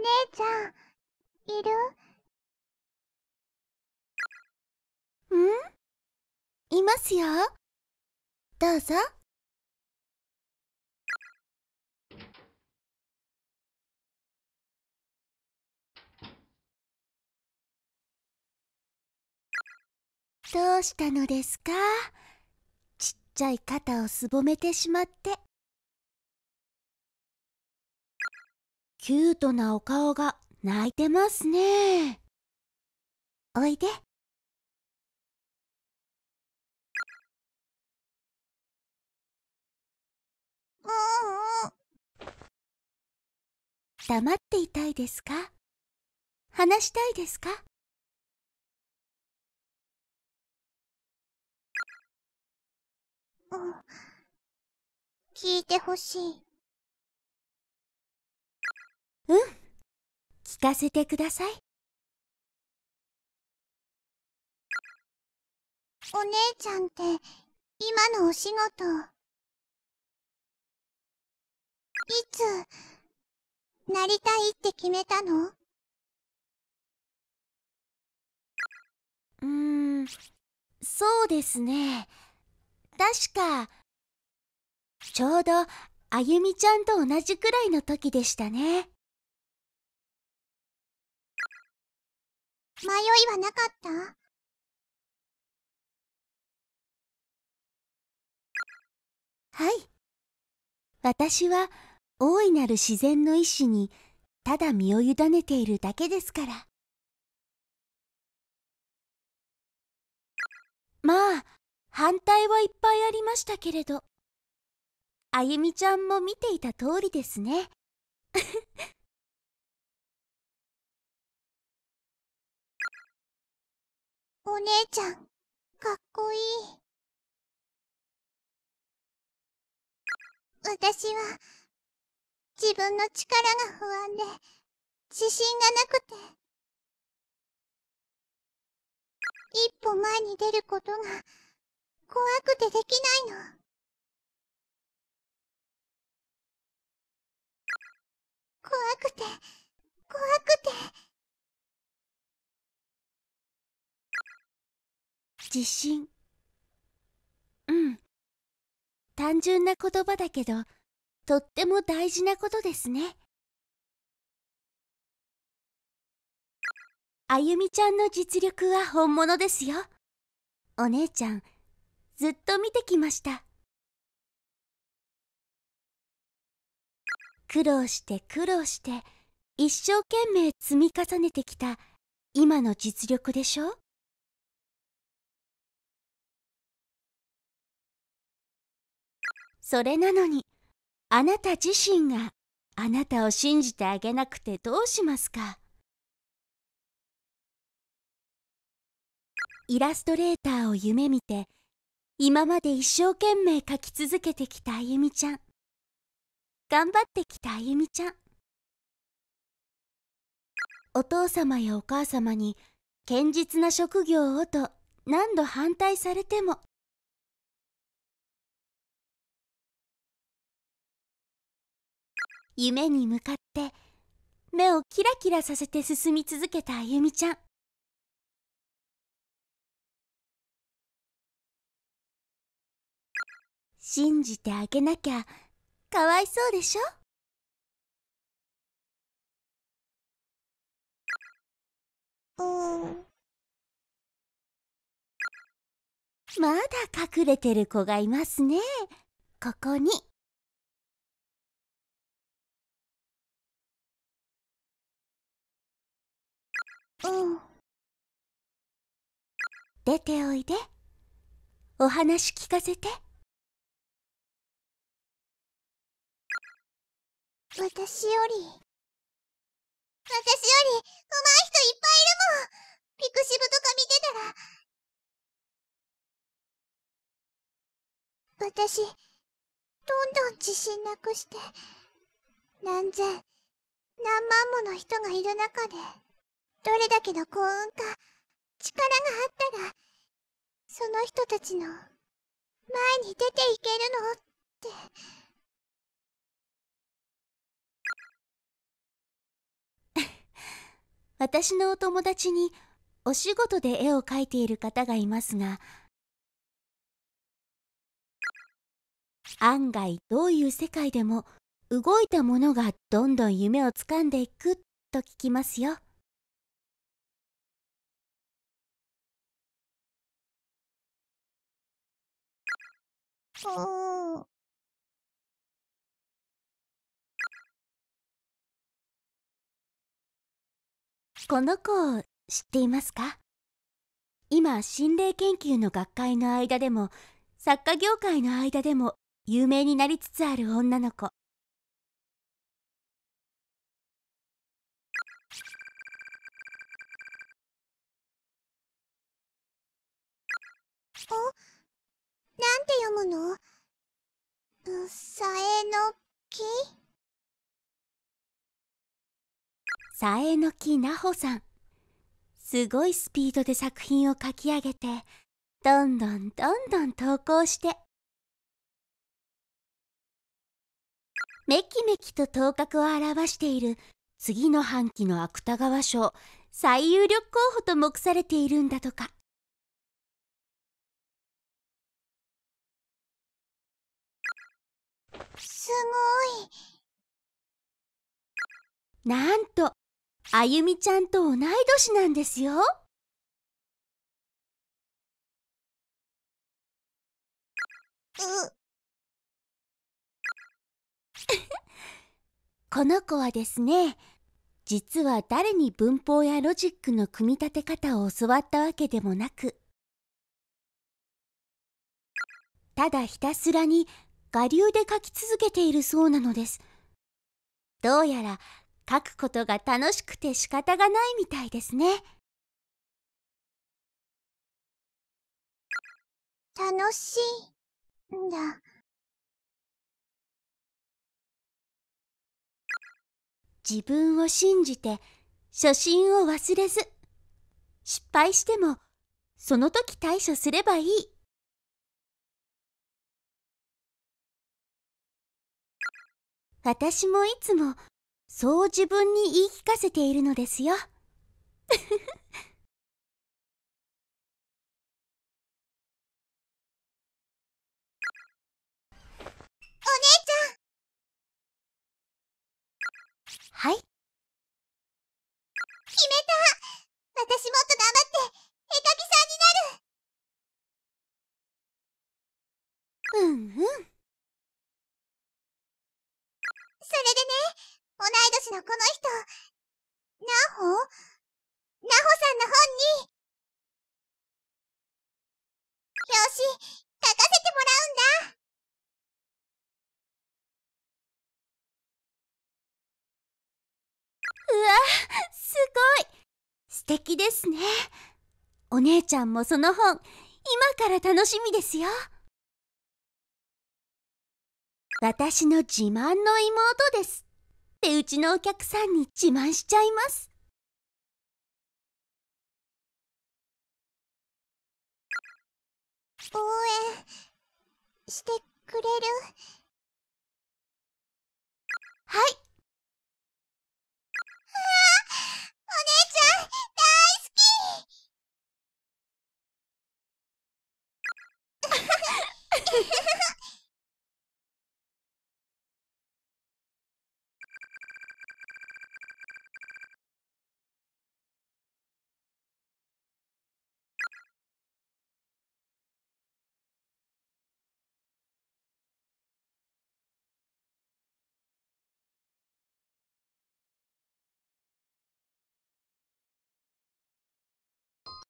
姉ちゃんいるんいますよどうぞどうしたのですかちっちゃい肩をすぼめてしまって。キュートなお顔が泣いてますね。おいで。黙っていたいですか話したいですか聞いてほしい。うん聞かせてくださいお姉ちゃんって今のお仕事いつなりたいって決めたのうーんそうですね確かちょうどあゆみちゃんと同じくらいの時でしたね迷いはなかったはい。私は大いなる自然の意志にただ身を委ねているだけですから。まあ、反対はいっぱいありましたけれど、あゆみちゃんも見ていた通りですね。お姉ちゃん、かっこいい。私は、自分の力が不安で、自信がなくて、一歩前に出ることが、怖くてできないの。怖くて、怖くて。自信うん単純な言葉だけどとっても大事なことですねあゆみちゃんの実力は本物ですよお姉ちゃんずっと見てきました苦労して苦労して一生懸命積み重ねてきた今の実力でしょそれなのにあなた自身があなたを信じてあげなくてどうしますかイラストレーターを夢見て今まで一生懸命描き続けてきたあゆみちゃん頑張ってきたあゆみちゃんお父様やお母様に堅実な職業をと何度反対されても夢に向かって目をキラキラさせて進み続けたあゆみちゃん信じてあげなきゃかわいそうでしょうまだ隠れてる子がいますねここに。うん出ておいでお話聞かせて私より私より上手い人いっぱいいるもんピクシブとか見てたら私どんどん自信なくして何千何万もの人がいる中でどれだけの幸運か、力があったら、その人たちの、前に出ていけるのって。私のお友達にお仕事で絵を描いている方がいますが案外どういう世界でも動いたものがどんどん夢をつかんでいくと聞きますよ。うん。この子を知っていますか今心霊研究の学会の間でも作家業界の間でも有名になりつつある女の子おなんて読むのさえのきさえのきなほさんすごいスピードで作品を書き上げてどんどんどんどん投稿してめきめきと頭角を現している次の半期の芥川賞最有力候補と目されているんだとか。すごいなんとあゆみちゃんと同い年なんですよこの子はですね実は誰に文法やロジックの組み立て方を教わったわけでもなくただひたすらに我流で書き続けているそうなのです。どうやら書くことが楽しくて仕方がないみたいですね。楽しいんだ。自分を信じて初心を忘れず失敗してもその時対処すればいい。私もいつもそう自分に言い聞かせているのですよ。お姉ちゃんはい決めた私もっと頑張っての人、ナホナホさんの本に、表紙、書かせてもらうんだうわ、すごい素敵ですね。お姉ちゃんもその本、今から楽しみですよ。私の自慢の妹ですってうちのお客さんに自慢しちゃいます。応援してくれるはい